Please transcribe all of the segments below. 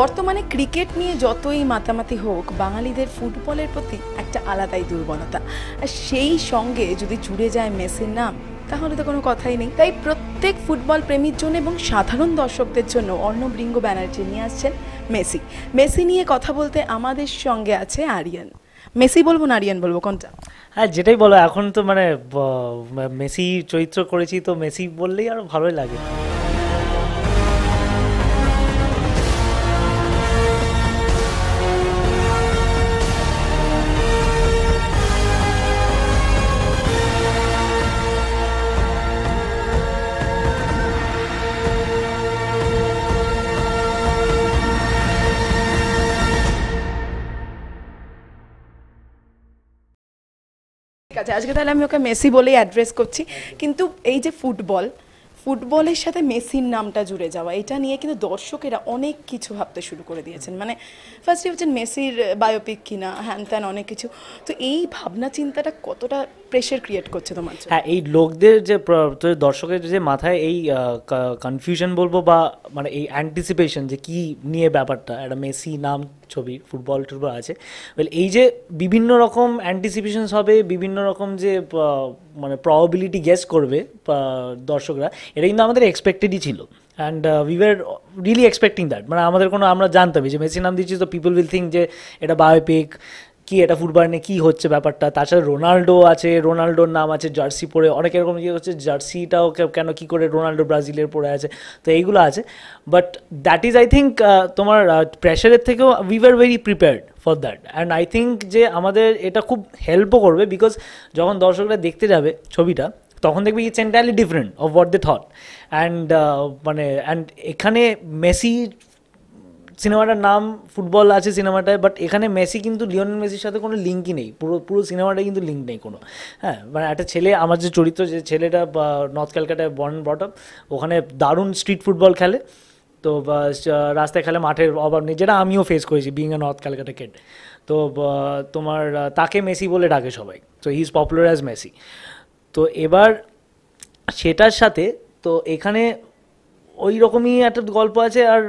বর্তমানে ক্রিকেট নিয়ে যতই মাতামাতি হোক বাঙালিদের ফুটবলের প্রতি একটা আলাদাই দুর্বলতা আর সেই সঙ্গে যদি জুড়ে যায় মেসির নাম তাহলে তো কোনো কথাই নেই তাই প্রত্যেক ফুটবল প্রেমীর জন্য এবং সাধারণ দর্শকদের জন্য অর্ণব রিঙ্গ ব্যানার্জি নিয়ে আসছেন মেসি মেসি নিয়ে কথা বলতে আমাদের সঙ্গে আছে আরিয়ান মেসি বলবো না আরিয়ান বলবো কোনটা হ্যাঁ যেটাই বলো এখন তো মানে মেসি চরিত্র করেছি তো মেসি বললেই আরও ভালোই লাগে আজকে তাহলে আমি ওকে মেসি বলেই অ্যাড্রেস করছি কিন্তু এই যে ফুটবল ফুটবলের সাথে মেসির নামটা জুড়ে যাওয়া এটা নিয়ে কিন্তু দর্শকেরা অনেক কিছু ভাবতে শুরু করে দিয়েছেন মানে ফার্স্ট হচ্ছেন মেসির বায়োপিক কিনা হ্যান ত্যান অনেক কিছু তো এই ভাবনা চিন্তাটা কতটা প্রেশার ক্রিয়েট করছে তোমার হ্যাঁ এই লোকদের যে দর্শকের যে মাথায় এই কনফিউশন বলবো বা মানে এই অ্যান্টিসিপেশন যে কি নিয়ে ব্যাপারটা একটা মেসি নাম ছবি ফুটবল টুটবল আছে এই যে বিভিন্ন রকম অ্যান্টিসিপেশন হবে বিভিন্ন রকম যে মানে প্রবাবিলিটি গেস করবে দর্শকরা এটা কিন্তু আমাদের এক্সপেক্টেডই ছিল and we were really expecting that মানে আমাদের কোনো আমরা জানতামই যে মেসি নাম দিচ্ছি তো পিপল উইল থিঙ্ক যে এটা বায়োপিক কি এটা ফুটবল নিয়ে কী হচ্ছে ব্যাপারটা তাছাড়া রোনাল্ডো আছে রোনাল্ডোর নাম আছে জার্সি পরে অনেক এরকম ইয়ে হচ্ছে জার্সিটাও কেন কী করে রোনাল্ডো ব্রাজিলের পরে আছে তো এইগুলো আছে but that is I think তোমার প্রেশারের থেকেও we are very prepared for that and I think যে আমাদের এটা খুব হেল্পও করবে বিকজ যখন দর্শকরা দেখতে যাবে ছবিটা তখন দেখবে it's entirely different of what they thought and মানে অ্যান্ড এখানে মেসি সিনেমাটার নাম ফুটবল আছে সিনেমাটায় বাট এখানে মেসি কিন্তু লিওনেল মেসির সাথে কোনো লিঙ্কই নেই পুরো পুরো সিনেমাটায় কিন্তু লিঙ্ক নেই কোনো হ্যাঁ মানে একটা ছেলে আমার যে চরিত্র যে ছেলেটা নর্থ ক্যালকাটায় বর্ন বটম ওখানে দারুণ স্ট্রিট ফুটবল খেলে তো রাস্তায় খেলে মাঠের অভাব নেই যেটা আমিও ফেস করেছি being a north Calcutta kid তো তোমার তাকে মেসি বলে ডাকে সবাই তো he is popular as Messi তো এবার সেটার সাথে তো এখানে ওই রকমই একটা গল্প আছে আর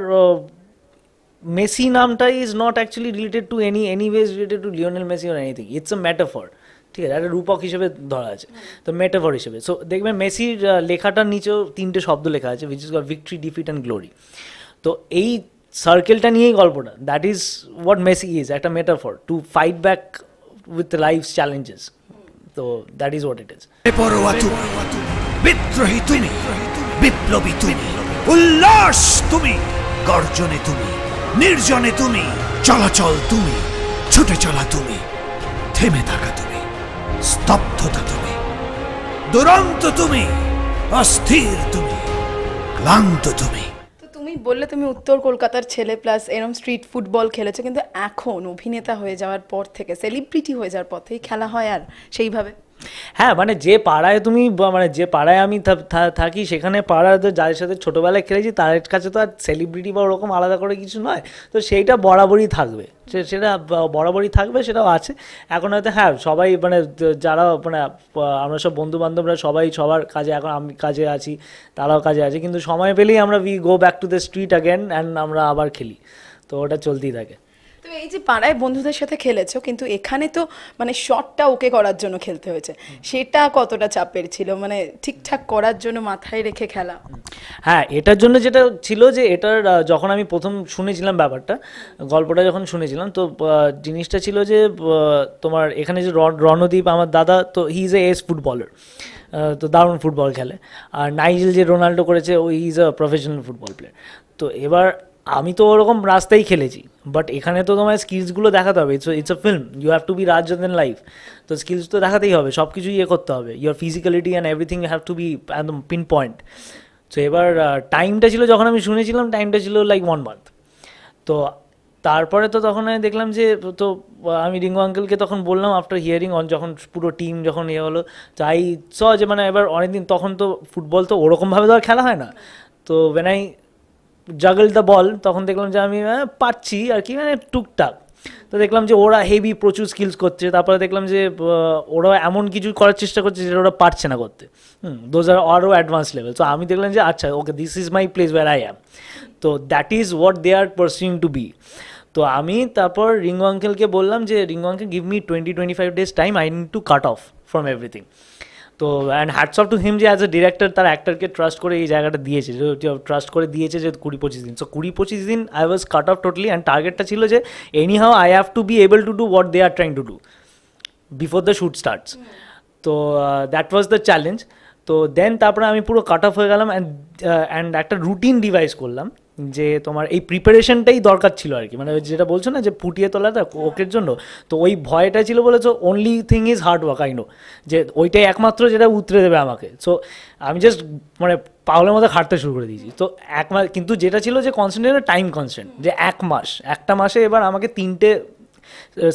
মেসি নামটা is not actually related to any any ways related to Lionel Messi or anything it's a metaphor ঠিক আছে একটা রূপক হিসেবে ধরা আছে তো মেটাফর হিসেবে সো দেখবেন মেসির লেখাটার নিচেও তিনটে শব্দ লেখা আছে which is call victory defeat and glory তো এই সার্কেলটা নিয়েই গল্পটা that is what Messi is একটা metaphor to fight back with life challenges তো that is what it is বিদ্রোহী তুমি বিপ্লবী তুমি উল্লাস তুমি গর্জনে তুমি নির্জনে তুমি চলাচল তুমি ছুটে চলা তুমি থেমে থাকা তুমি স্তব্ধতা তুমি দুরন্ত তুমি অস্থির তুমি ক্লান্ত তুমি তো তুমি বললে তুমি উত্তর কলকাতার ছেলে প্লাস এরম স্ট্রিট ফুটবল খেলেছো কিন্তু এখন অভিনেতা হয়ে যাওয়ার পর থেকে সেলিব্রিটি হয়ে যাওয়ার পর থেকে খেলা হয় আর সেইভাবে হ্যাঁ মানে যে পাড়ায় তুমি মানে যে পাড়ায় আমি থাকি সেখানে পাড়ায় তো যাদের সাথে ছোটোবেলায় খেলেছি তাদের কাছে তো আর সেলিব্রিটি বা ওরকম আলাদা করে কিছু নয় তো সেইটা বরাবরই থাকবে সেটা বরাবরই থাকবে সেটাও আছে এখন হয়তো হ্যাঁ সবাই মানে যারা মানে আমরা সব বন্ধু বান্ধবরা সবাই সবার কাজে এখন আমি কাজে আছি তারাও কাজে আছে কিন্তু সময় পেলেই আমরা we go back to the street again and আমরা আবার খেলি তো ওটা চলতেই থাকে তো এই যে পাড়ায় বন্ধুদের সাথে খেলেছো কিন্তু এখানে তো মানে শটটা ওকে করার জন্য খেলতে হয়েছে সেটা কতটা চাপের ছিল মানে ঠিকঠাক করার জন্য মাথায় রেখে খেলা হ্যাঁ এটার জন্য যেটা ছিল যে এটার যখন আমি প্রথম শুনেছিলাম ব্যাপারটা গল্পটা যখন শুনেছিলাম তো জিনিসটা ছিল যে তোমার এখানে যে রণদীপ আমার দাদা তো he is a ace footballer তো দারুণ ফুটবল খেলে আর নাইজেল যে রোনাল্ডো করেছে ও is a professional football player তো এবার আমি তো ওরকম রাস্তায় খেলেছি বাট এখানে তো তোমায় স্কিলসগুলো দেখাতে হবে it's it's a film you have to be রাজ দেন লাইফ তো স্কিলস তো দেখাতেই হবে সব কিছু ইয়ে করতে হবে your physicality and everything you have to be একদম পিন পয়েন্ট তো এবার টাইমটা ছিল যখন আমি শুনেছিলাম টাইমটা ছিল লাইক ওয়ান মান্থ তো তারপরে তো তখন আমি দেখলাম যে তো আমি রিঙ্গু আঙ্কেলকে তখন বললাম আফটার হিয়ারিং অন যখন পুরো টিম যখন ইয়ে হলো তাই আই স যে মানে এবার অনেকদিন তখন তো ফুটবল তো ওরকমভাবে তো আর খেলা হয় না তো when I juggle the ball তখন দেখলাম যে আমি হ্যাঁ, পাচ্ছি আর কি মানে টুকটাক তো দেখলাম যে ওরা হেভি প্রচুর স্কিলস করছে তারপরে দেখলাম যে ওরা এমন কিছু করার চেষ্টা করছে যেটা ওরা পারছে না করতে হুম দোজ আর আরও অ্যাডভান্স লেভেল তো আমি দেখলাম যে আচ্ছা okay this is my place where I am তো that is what they are pursuing to be তো আমি তারপর রিঙ্গু আঙ্কেলকে বললাম যে Ringu uncle give me twenty twenty five days time I need to cut off from everything তো and hats off to him যে as এ director তার অ্যাক্টরকে ট্রাস্ট করে এই জায়গাটা দিয়েছে ট্রাস্ট করে দিয়েছে যে কুড়ি পঁচিশ দিন সো কুড়ি পঁচিশ দিন I was cut off totally and টার্গেটটা ছিল যে anyhow I have to be able to do what they are trying to do before the shoot starts তো দ্যাট ওয়াজ দ্য চ্যালেঞ্জ তো দেন তারপরে আমি পুরো কাট অফ হয়ে গেলাম অ্যান্ড অ্যান্ড একটা রুটিন ডিভাইস করলাম যে তোমার এই প্রিপারেশনটাই দরকার ছিল আর কি মানে যেটা বলছো না যে ফুটিয়ে তোলাটা ওকের জন্য তো ওই ভয়টা ছিল বলেছো only thing is hard work I know যে ওইটাই একমাত্র যেটা উতরে দেবে আমাকে সো আমি জাস্ট মানে পাগলের মতো হাঁটতে শুরু করে দিয়েছি তো এক মাস কিন্তু যেটা ছিল যে কনসেন্ট টাইম কনসেন্ট যে এক মাস একটা মাসে এবার আমাকে তিনটে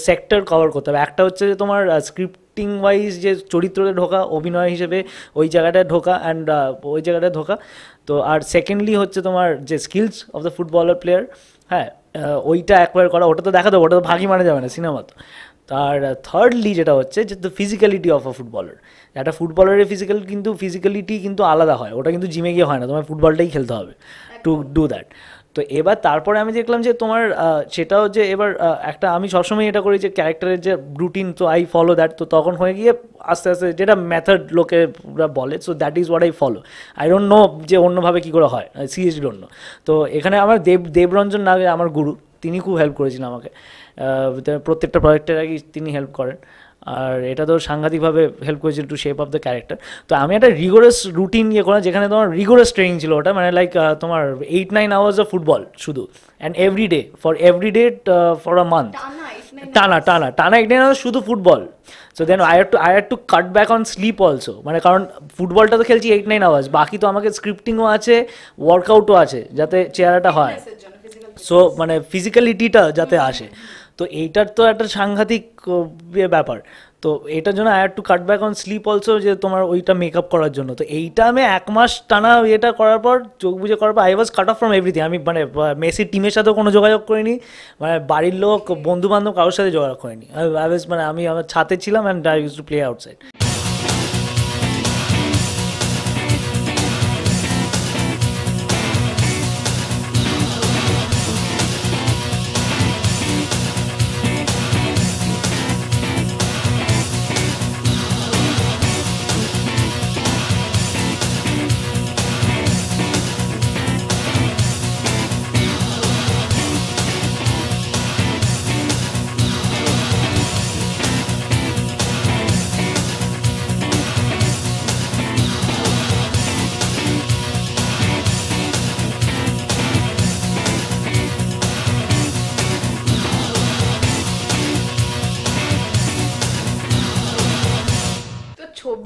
সেক্টর কভার করতে হবে একটা হচ্ছে যে তোমার স্ক্রিপ্ট অ্যাক্টিং ওয়াইজ যে চরিত্রে ঢোকা অভিনয় হিসেবে ওই জায়গাটায় ঢোকা অ্যান্ড ওই জায়গাটায় ঢোকা তো আর সেকেন্ডলি হচ্ছে তোমার যে skills of the footballer player হ্যাঁ ওইটা অ্যাকোয়ার করা ওটা তো দেখা দেবো ওটা তো ভাগই মানা যাবে না সিনেমা তো তার থার্ডলি যেটা হচ্ছে যে the physicality of a footballer একটা ফুটবলারের ফিজিক্যাল কিন্তু ফিজিক্যালিটি কিন্তু আলাদা হয় ওটা কিন্তু জিমে গিয়ে হয় না তোমার ফুটবলটাই খেলতে হবে টু ডু দ্যাট তো এবার তারপরে আমি দেখলাম যে তোমার সেটাও যে এবার একটা আমি সবসময় এটা করি যে ক্যারেক্টারের যে রুটিন তো আই ফলো দ্যাট তো তখন হয়ে গিয়ে আস্তে আস্তে যেটা মেথড লোকে বলে so that is what I follow I don't know যে অন্যভাবে কী করে হয় সিরিয়াসলি অন্য তো এখানে আমার দেব দেবরঞ্জন নাগে আমার গুরু তিনি খুব হেল্প করেছিলেন আমাকে প্রত্যেকটা প্রজেক্টের আগে তিনি হেল্প করেন আর এটা তো সাংঘাতিকভাবে হেল্প করেছিল to shape of the character তো আমি একটা রিগোরাস রুটিন ইয়ে করা যেখানে তোমার রিগোরাস ট্রেনিং ছিল ওটা মানে লাইক তোমার eight nine hours of football শুধু and every day for every day for a month টানা টানা টানা এইট নাইন আওয়ার্স শুধু football so then I had to I had to cut back on sleep also মানে কারণ ফুটবলটা তো খেলছি এইট নাইন আওয়ার্স বাকি তো আমাকে স্ক্রিপ্টিংও আছে ওয়ার্কআউটও আছে যাতে চেহারাটা হয় সো মানে ফিজিক্যালিটিটা যাতে আসে তো এইটার তো একটা সাংঘাতিক ইয়ে ব্যাপার তো এটার জন্য I are to cut back on sleep also যে তোমার ওইটা মেকআপ করার জন্য তো এইটা আমি এক মাস টানা ইয়েটা করার পর চোখ বুঝে করার পর I was cut off from everything আমি মানে মেসির টিমের সাথেও কোনো যোগাযোগ করিনি মানে বাড়ির লোক বন্ধু বান্ধব কারোর সাথে যোগাযোগ করিনি আই ওয়াজ মানে আমি আমার ছাতে ছিলাম and I use to play outside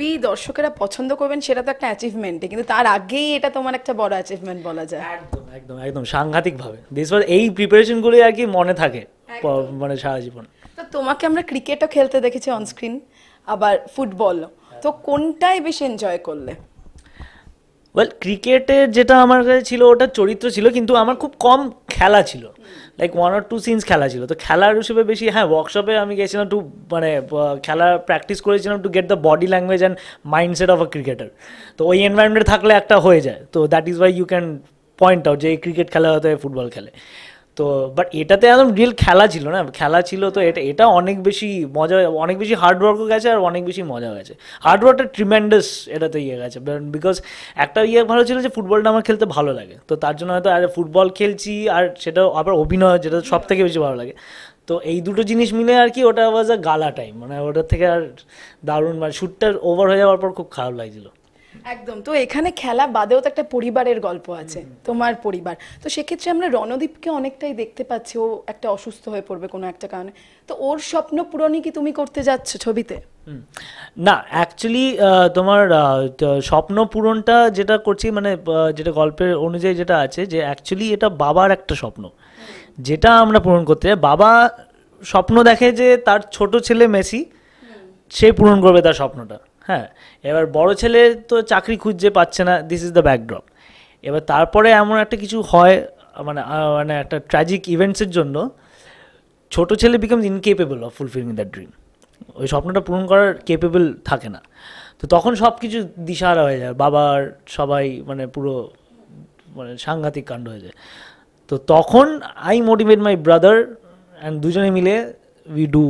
ছবি দর্শকেরা পছন্দ করবেন সেটা তো একটা অ্যাচিভমেন্টে কিন্তু তার আগেই এটা তোমার একটা বড় অ্যাচিভমেন্ট বলা যায় একদম একদম একদম সাংঘাতিকভাবে দিস ওয়াজ এই প্রিপারেশনগুলি আর কি মনে থাকে মানে সারা জীবন তো তোমাকে আমরা ক্রিকেটও খেলতে দেখেছি অনস্ক্রিন আবার ফুটবলও তো কোনটাই বেশি এনজয় করলে ওয়েল ক্রিকেটের যেটা আমার কাছে ছিল ওটা চরিত্র ছিল কিন্তু আমার খুব কম খেলা ছিল like one or two scenes খেলা ছিল তো খেলার হিসেবে বেশি হ্যাঁ ওয়ার্কশপে আমি গেছিলাম টু মানে খেলা প্র্যাকটিস করেছিলাম to get the body language and mindset of a cricketer তো ওই এনভায়রনমেন্টে থাকলে একটা হয়ে যায় তো that is why you can point out যে ক্রিকেট খেলা হতে ফুটবল খেলে তো বাট এটাতে একদম রিয়েল খেলা ছিল না খেলা ছিল তো এটা এটা অনেক বেশি মজা অনেক বেশি হার্ডওয়ার্কও গেছে আর অনেক বেশি মজা গেছে হার্ডওয়ার্কটা ট্রিমেন্ডাস এটাতে ইয়ে গেছে বিকজ একটা ইয়ে ভালো ছিল যে ফুটবলটা আমার খেলতে ভালো লাগে তো তার জন্য হয়তো আর ফুটবল খেলছি আর সেটা আবার অভিনয় যেটা সব থেকে বেশি ভালো লাগে তো এই দুটো জিনিস মিলে আর কি ওটা ওয়াজ আ গালা টাইম মানে ওটার থেকে আর দারুণ মানে শ্যুটটা ওভার হয়ে যাওয়ার পর খুব খারাপ লাগছিলো একদম তো এখানে খেলা বাদেও তো একটা পরিবারের গল্প আছে তোমার পরিবার তো সেক্ষেত্রে আমরা রণদীপকে অনেকটাই দেখতে পাচ্ছি ও একটা অসুস্থ হয়ে পড়বে কোনো একটা কারণে তো ওর স্বপ্ন পূরণই কি তুমি করতে যাচ্ছ ছবিতে না অ্যাকচুয়ালি তোমার স্বপ্ন পূরণটা যেটা করছি মানে যেটা গল্পের অনুযায়ী যেটা আছে যে অ্যাকচুয়ালি এটা বাবার একটা স্বপ্ন যেটা আমরা পূরণ করতে চাই বাবা স্বপ্ন দেখে যে তার ছোট ছেলে মেসি সে পূরণ করবে তার স্বপ্নটা হ্যাঁ এবার বড় ছেলে তো চাকরি খুঁজছে পাচ্ছে না দিস ইজ দ্য ব্যাকড্রপ এবার তারপরে এমন একটা কিছু হয় মানে মানে একটা ট্র্যাজিক ইভেন্টসের জন্য ছোট ছেলে becomes incapable of fulfilling the dream ওই স্বপ্নটা পূরণ করার কেপেবল থাকে না তো তখন সব কিছু দিশাহারা হয়ে যায় বাবার সবাই মানে পুরো মানে সাংঘাতিক কাণ্ড হয়ে যায় তো তখন I motivate my brother and দুজনে মিলে উই ডু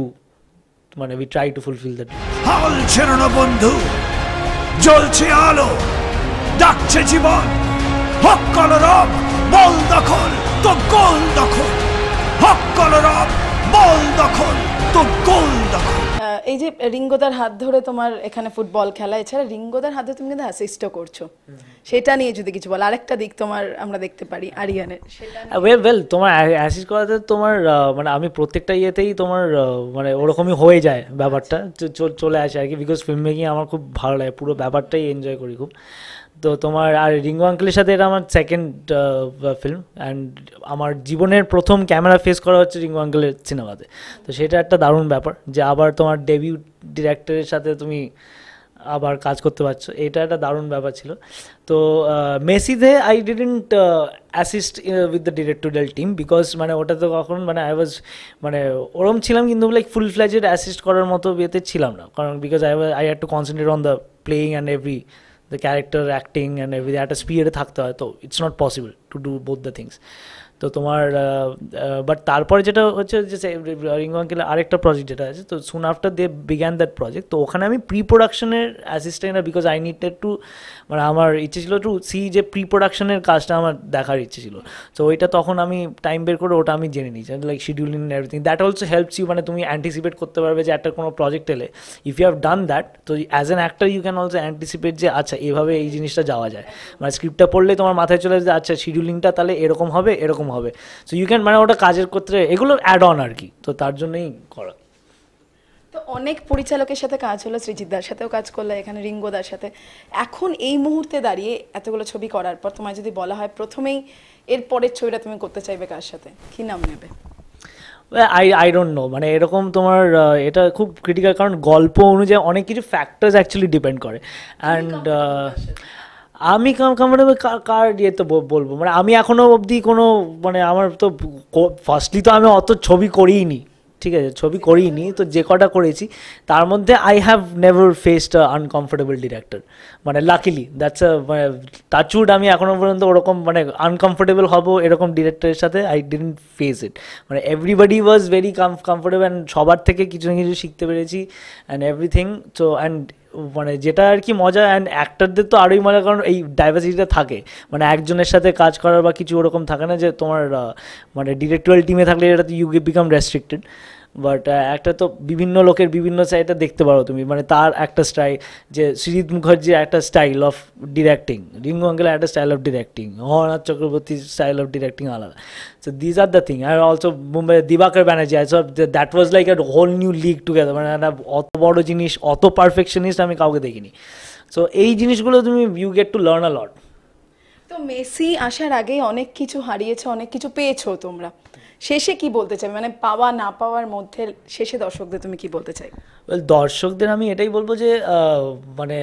মানে we try to fulfil that হল ছেড়ো না বন্ধু জ্বলছে আলো ডাকছে জীবন হক কলরব বল দখল তো গোল দখল হক কলরব এই যে রিঙ্গোদার হাত ধরে তোমার এখানে ফুটবল খেলা এছাড়া রিঙ্গোদার হাতে তুমি কিন্তু অ্যাসিস্টও করছো সেটা নিয়ে যদি কিছু বল আরেকটা দিক তোমার আমরা দেখতে পারি আরিয়ানের ওয়েল ওয়েল তোমার অ্যাসিস্ট করাতে তোমার মানে আমি প্রত্যেকটা ইয়েতেই তোমার মানে ওরকমই হয়ে যায় ব্যাপারটা চলে আসে আর কি বিকজ ফিল্ম মেকিং আমার খুব ভালো লাগে পুরো ব্যাপারটাই এনজয় করি খুব তো তোমার আর রিঙ্গু আঙ্কেলের সাথে এটা আমার সেকেন্ড ফিল্ম অ্যান্ড আমার জীবনের প্রথম ক্যামেরা ফেস করা হচ্ছে রিঙ্গু আঙ্কেলের সিনেমাতে তো সেটা একটা দারুণ ব্যাপার যে আবার তোমার ডেবিউ ডিরেক্টরের সাথে তুমি আবার কাজ করতে পারছো এটা একটা দারুণ ব্যাপার ছিল তো মেসিদে I didn't assist with the directorial team because মানে ওটা তো কখন মানে আই ওয়াজ মানে ওরম ছিলাম কিন্তু লাইক ফুল ফ্ল্যাজেড অ্যাসিস্ট করার মতো ইয়েতে ছিলাম না কারণ because I I had to concentrate on the playing and every the character acting and everything at a sphere. থাকতে হয় তো it's not possible to do both the things তো তোমার বাট তারপরে যেটা হচ্ছে যে রিঙ্গঙ্কেলের আরেকটা প্রজেক্ট যেটা আছে তো soon after they began that project তো ওখানে আমি প্রি প্রোডাকশনের assistant because I need to মানে আমার ইচ্ছে ছিল টু সি যে প্রি প্রোডাকশনের কাজটা আমার দেখার ইচ্ছে ছিল তো ওইটা তখন আমি টাইম বের করে ওটা আমি জেনে নিয়েছি like scheduling everything that also helps you মানে তুমি অ্যান্টিসিপেট করতে পারবে যে একটা কোনো প্রজেক্ট এলে if you have done that তো as an actor you can also anticipate যে আচ্ছা এভাবে এই জিনিসটা যাওয়া যায় মানে স্ক্রিপ্টটা পড়লে তোমার মাথায় চলে যে আচ্ছা শিডিউলিংটা তাহলে এরকম হবে এরকম হবে সো ইউ ক্যান মানে ওটা কাজের ক্ষেত্রে এগুলো অ্যাড অন আর কি তো তার জন্যই করা তো অনেক পরিচালকের সাথে কাজ হলো সৃজিতদার সাথেও কাজ করলে এখানে দার সাথে এখন এই মুহূর্তে দাঁড়িয়ে এতগুলো ছবি করার পর তোমায় যদি বলা হয় প্রথমেই এর পরের ছবিটা তুমি করতে চাইবে কার সাথে কি নাম নেবে আই আই ডোন্ট নো মানে এরকম তোমার এটা খুব ক্রিটিক্যাল কারণ গল্প অনুযায়ী অনেক কিছু ফ্যাক্টরস অ্যাকচুয়ালি ডিপেন্ড করে অ্যান্ড আমি কমফর্টেবল কার ইয়ে তো বলবো মানে আমি এখনও অবধি কোনো মানে আমার তো ফার্স্টলি তো আমি অত ছবি নি ঠিক আছে ছবি নি তো যে কটা করেছি তার মধ্যে I have never faced uncomfortable director মানে লাকিলি দ্যাটস মানে টাচুড আমি এখনও পর্যন্ত ওরকম মানে আনকমফোর্টেবল হব এরকম ডিরেক্টরের সাথে আই ডিডেন্ট ফেস ইট মানে everybody was very comfortable and সবার থেকে কিছু না কিছু শিখতে পেরেছি অ্যান্ড এভরিথিং সো অ্যান্ড মানে যেটা আর কি মজা অ্যান্ড অ্যাক্টারদের তো আরোই মজা কারণ এই ডাইভার্সিটিটা থাকে মানে একজনের সাথে কাজ করার বা কিছু ওরকম থাকে না যে তোমার মানে ডিরেক্টুয়াল টিমে থাকলে এটা you become restricted but uh, একটা তো বিভিন্ন লোকের বিভিন্ন সাইডটা দেখতে পারো তুমি মানে তার একটা স্টাইল যে সৃজিৎ মুখার্জির একটা স্টাইল অফ ডিরেক্টিং রিঙ্গু অঙ্কেলের একটা স্টাইল অফ ডিরেক্টিং অহনাথ চক্রবর্তীর স্টাইল অফ ডিরেক্টিং আলাদা so these are the thing are also মুম্বাইয়ের দিবাকর ব্যানার্জি আই সব that was like at whole new league together মানে একটা অত বড় জিনিস অত পারফেকশনিস্ট আমি কাউকে দেখিনি সো এই জিনিসগুলো তুমি you get to learn a lot তো মেসি আসার আগেই অনেক কিছু হারিয়েছে অনেক কিছু পেয়েছো তোমরা শেষে কি বলতে চাই মানে পাওয়া না পাওয়ার মধ্যে শেষে দর্শকদের তুমি কি বলতে চাই দর্শকদের আমি এটাই বলবো যে মানে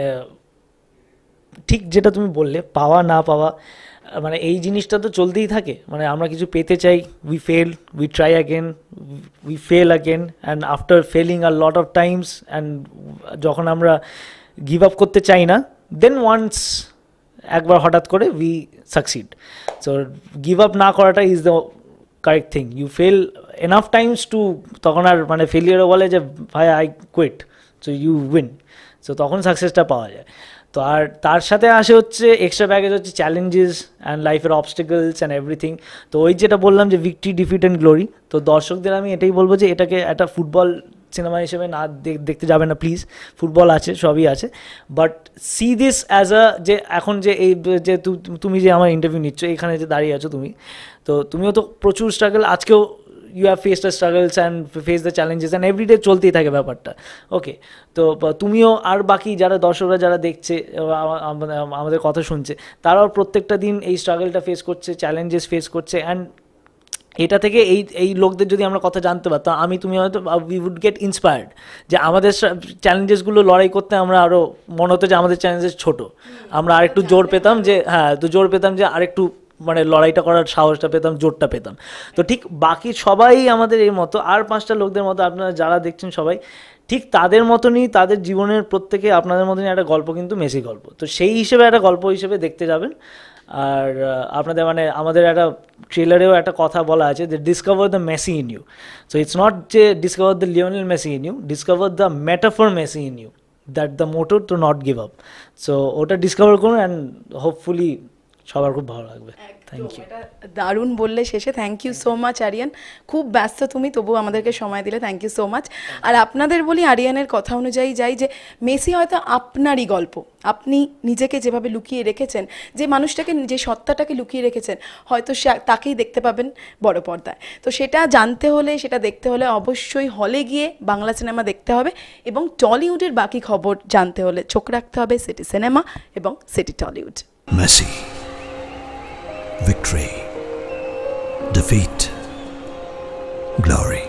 ঠিক যেটা তুমি বললে পাওয়া না পাওয়া মানে এই জিনিসটা তো চলতেই থাকে মানে আমরা কিছু পেতে চাই we fail we try again we fail again and after failing a lot of times and যখন আমরা গিভ আপ করতে চাই না দেন ওয়ান্স একবার হঠাৎ করে we succeed so give up না করাটা is the correct thing you fail enough times to তখন আর মানে ফেলিয়ারও বলে যে ভাই I quit so you win so তখন সাকসেসটা পাওয়া যায় তো আর তার সাথে আসে হচ্ছে এক্সট্রা প্যাকেজ হচ্ছে চ্যালেঞ্জেস অ্যান্ড লাইফের অবস্টেকলস অ্যান্ড এভরিথিং তো ওই যেটা বললাম যে ভিক্টি ডিফিট অ্যান্ড গ্লোরি তো দর্শকদের আমি এটাই বলবো যে এটাকে একটা ফুটবল সিনেমা হিসেবে না দেখতে যাবে না প্লিজ ফুটবল আছে সবই আছে but see this as a যে এখন যে এই যে তুমি যে আমার ইন্টারভিউ নিচ্ছ এখানে যে দাঁড়িয়ে আছো তুমি তো তুমিও তো প্রচুর স্ট্রাগল আজকেও you have face the struggles and face the challenges and everyday চলতেই থাকে ব্যাপারটা ওকে তো তুমিও আর বাকি যারা দর্শকরা যারা দেখছে আমাদের কথা শুনছে তারাও প্রত্যেকটা দিন এই স্ট্রাগলটা ফেস করছে চ্যালেঞ্জেস ফেস করছে অ্যান্ড এটা থেকে এই এই লোকদের যদি আমরা কথা জানতে পারতাম আমি তুমি হয়তো উই উড গেট ইন্সপায়ার্ড যে আমাদের চ্যালেঞ্জেসগুলো লড়াই করতে আমরা আরও মনে হতো যে আমাদের চ্যালেঞ্জেস ছোট আমরা আরেকটু জোর পেতাম যে হ্যাঁ তো জোর পেতাম যে আরেকটু মানে লড়াইটা করার সাহসটা পেতাম জোরটা পেতাম তো ঠিক বাকি সবাই আমাদের এই মতো আর পাঁচটা লোকদের মতো আপনারা যারা দেখছেন সবাই ঠিক তাদের মতনই তাদের জীবনের প্রত্যেকে আপনাদের মতনই একটা গল্প কিন্তু মেসি গল্প তো সেই হিসেবে একটা গল্প হিসেবে দেখতে যাবেন আর আপনাদের মানে আমাদের একটা ট্রেলারেও একটা কথা বলা আছে যে discover the Messi in you so it's not যে discover the Lionel Messi in you discover the metaphor Messi in you that the motor to not give up so ওটা ডিসকভার করুন অ্যান্ড হোপফুলি সবার খুব ভালো লাগবে thank you দারুণ বললে শেষে thank you so much Aryan খুব ব্যস্ত তুমি তবুও আমাদেরকে সময় দিলে থ্যাংক ইউ সো মাচ আর আপনাদের বলি আরিয়ানের কথা অনুযায়ী যাই যে মেসি হয়তো আপনারই গল্প আপনি নিজেকে যেভাবে লুকিয়ে রেখেছেন যে মানুষটাকে যে সত্তাটাকে লুকিয়ে রেখেছেন হয়তো সে তাকেই দেখতে পাবেন বড় পর্দায় তো সেটা জানতে হলে সেটা দেখতে হলে অবশ্যই হলে গিয়ে বাংলা সিনেমা দেখতে হবে এবং টলিউডের বাকি খবর জানতে হলে চোখ রাখতে হবে সিটি সিনেমা এবং city Tollywood Messi victory, defeat, glory.